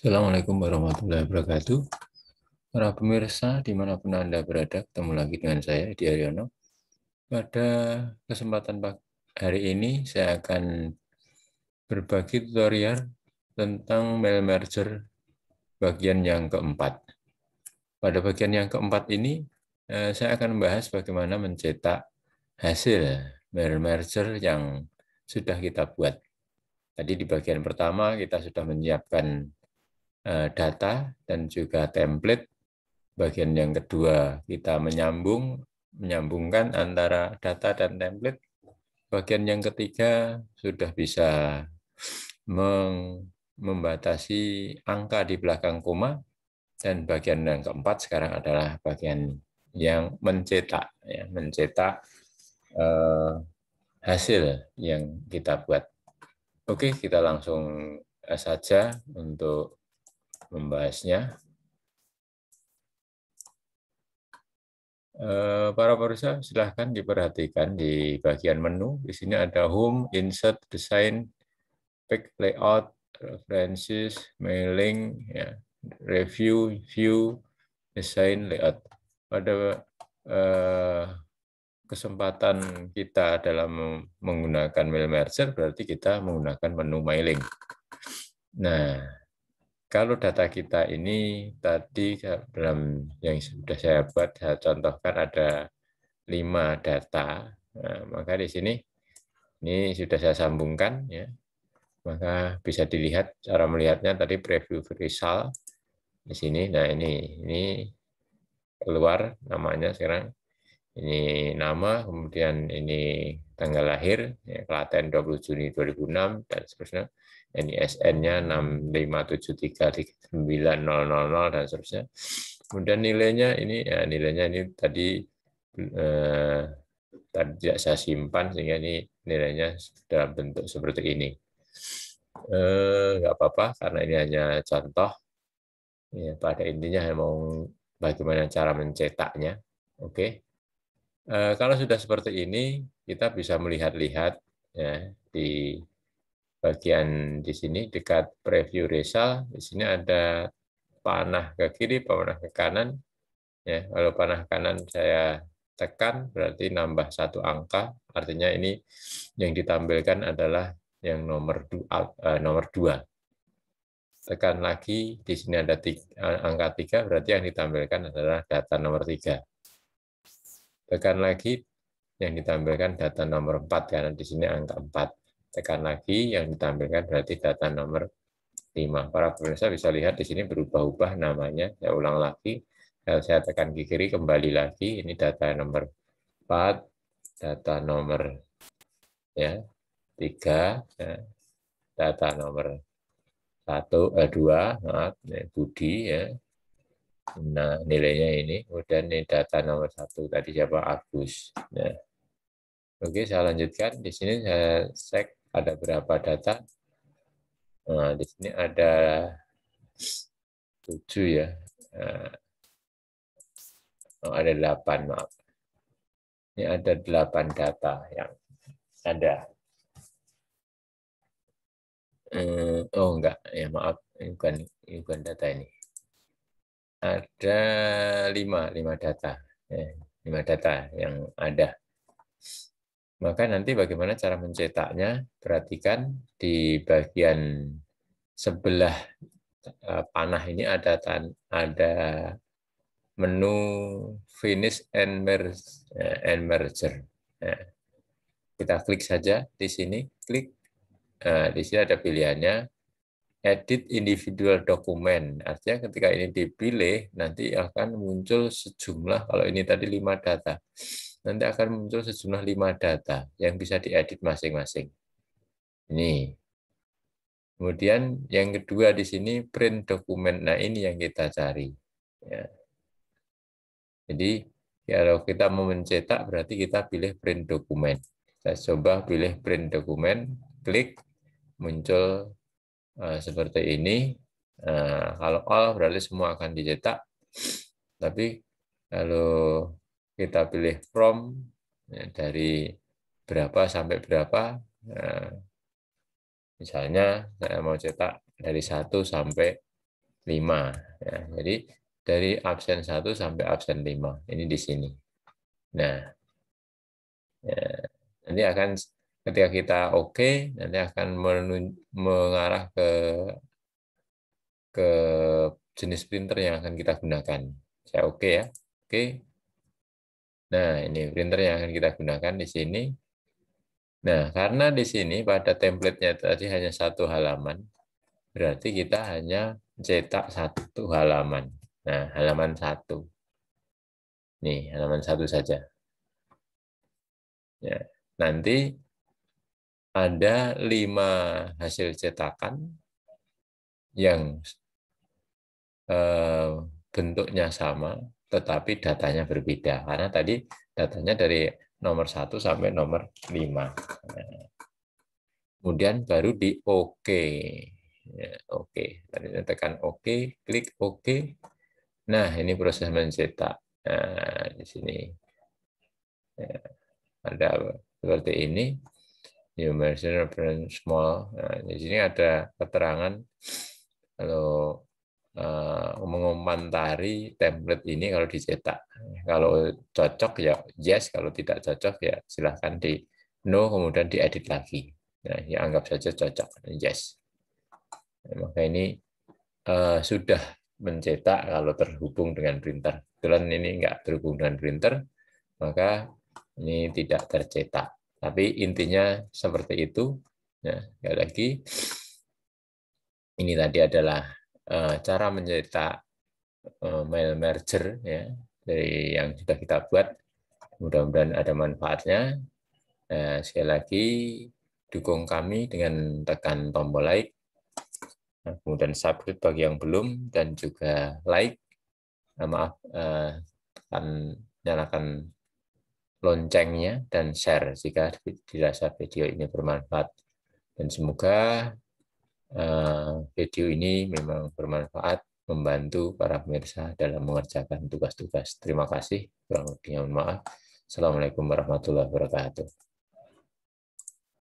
Assalamualaikum warahmatullahi wabarakatuh. Para pemirsa dimanapun Anda berada, ketemu lagi dengan saya, Edi Aryono. Pada kesempatan hari ini, saya akan berbagi tutorial tentang mail merger bagian yang keempat. Pada bagian yang keempat ini, eh, saya akan membahas bagaimana mencetak hasil mail merger yang sudah kita buat. Tadi di bagian pertama kita sudah menyiapkan Eh, data dan juga template. Bagian yang kedua, kita menyambung menyambungkan antara data dan template. Bagian yang ketiga sudah bisa membatasi angka di belakang koma dan bagian yang keempat sekarang adalah bagian yang mencetak ya, mencetak eh, hasil yang kita buat. Oke, kita langsung saja untuk membahasnya. Eh, para pemirsa silahkan diperhatikan di bagian menu. Di sini ada Home, Insert, Design, Pick Layout, References, Mailing, ya, Review, View, Design, Layout. Pada eh, kesempatan kita dalam menggunakan mail merger berarti kita menggunakan menu mailing. Nah, kalau data kita ini tadi dalam yang sudah saya buat saya contohkan ada lima data nah, maka di sini ini sudah saya sambungkan ya maka bisa dilihat cara melihatnya tadi preview result di sini nah ini ini keluar namanya sekarang ini nama kemudian ini tanggal lahir ya, Klaten 20 Juni 2006 dan seterusnya NISN-nya 65739000 dan seterusnya. Kemudian nilainya ini ya nilainya ini tadi eh, tadi tidak saya simpan sehingga ini nilainya dalam bentuk seperti ini. Eh, enggak apa-apa karena ini hanya contoh. Ya, pada intinya saya mau bagaimana cara mencetaknya. Oke. Okay. Eh, kalau sudah seperti ini kita bisa melihat-lihat ya di bagian di sini dekat preview result di sini ada panah ke kiri panah ke kanan ya kalau panah kanan saya tekan berarti nambah satu angka artinya ini yang ditampilkan adalah yang nomor dua eh, nomor dua tekan lagi di sini ada tiga, eh, angka tiga berarti yang ditampilkan adalah data nomor tiga tekan lagi yang ditampilkan data nomor 4 karena di sini angka 4 tekan lagi yang ditampilkan berarti data nomor 5. Para pemirsa bisa lihat di sini berubah-ubah namanya. Saya ulang lagi. Saya tekan ke kiri kembali lagi. Ini data nomor 4, data nomor ya 3, ya, data nomor 1, eh, 2, maaf, Budi ya. Nah, nilainya ini. Kemudian ini data nomor 1 tadi siapa Agus. Nah. Oke, saya lanjutkan. Di sini saya cek ada berapa data. Nah, di sini ada tujuh ya. Eh, oh, ada delapan, maaf. Ini ada delapan data yang ada. Eh, oh, enggak. Ya, maaf. Ini bukan, ini bukan data ini. Ada lima, lima data. Lima data yang ada. Maka nanti bagaimana cara mencetaknya? Perhatikan di bagian sebelah e, panah ini ada ada menu finish and merge e, and merger. Nah, kita klik saja di sini, klik. Nah, di sini ada pilihannya edit individual dokumen. Artinya ketika ini dipilih, nanti akan muncul sejumlah, kalau ini tadi lima data nanti akan muncul sejumlah lima data yang bisa diedit masing-masing. Ini. Kemudian yang kedua di sini print dokumen. Nah ini yang kita cari. Ya. Jadi kalau kita mau mencetak berarti kita pilih print dokumen. Saya coba pilih print dokumen, klik, muncul uh, seperti ini. Uh, kalau all berarti semua akan dicetak. Tapi kalau kita pilih from ya, dari berapa sampai berapa. Nah, misalnya saya mau cetak dari 1 sampai 5. Ya, jadi dari absen 1 sampai absen 5. Ini di sini. Nah, ya, nanti akan ketika kita oke, okay, nanti akan mengarah ke ke jenis printer yang akan kita gunakan. Saya oke okay ya. Oke. Okay. Nah, ini printer yang akan kita gunakan di sini. Nah, karena di sini pada templatenya tadi hanya satu halaman, berarti kita hanya cetak satu halaman. Nah, halaman satu. Nih, halaman satu saja. Ya, nanti ada lima hasil cetakan yang eh, bentuknya sama, tetapi datanya berbeda karena tadi datanya dari nomor 1 sampai nomor 5. kemudian baru di OK. Ya, oke, tadi tekan OK, klik OK. Nah, ini proses mencetak. Nah, di sini ya, ada seperti ini. version reference small. Nah, di sini ada keterangan kalau mengomentari template ini kalau dicetak. Kalau cocok ya yes, kalau tidak cocok ya silahkan di no kemudian diedit lagi. Nah, ya anggap saja cocok yes. Maka ini uh, sudah mencetak kalau terhubung dengan printer. Kebetulan ini enggak terhubung dengan printer, maka ini tidak tercetak. Tapi intinya seperti itu. Nah, sekali lagi, ini tadi adalah eh, cara mencetak Eh, mail merger ya dari yang sudah kita buat. Mudah-mudahan ada manfaatnya. Nah, sekali lagi dukung kami dengan tekan tombol like, nah, kemudian subscribe bagi yang belum dan juga like. Nah, maaf, eh, akan nyalakan loncengnya dan share jika dirasa video ini bermanfaat. Dan semoga eh, video ini memang bermanfaat membantu para pemirsa dalam mengerjakan tugas-tugas. Terima kasih. Kurang lebihnya mohon maaf. Assalamualaikum warahmatullahi wabarakatuh.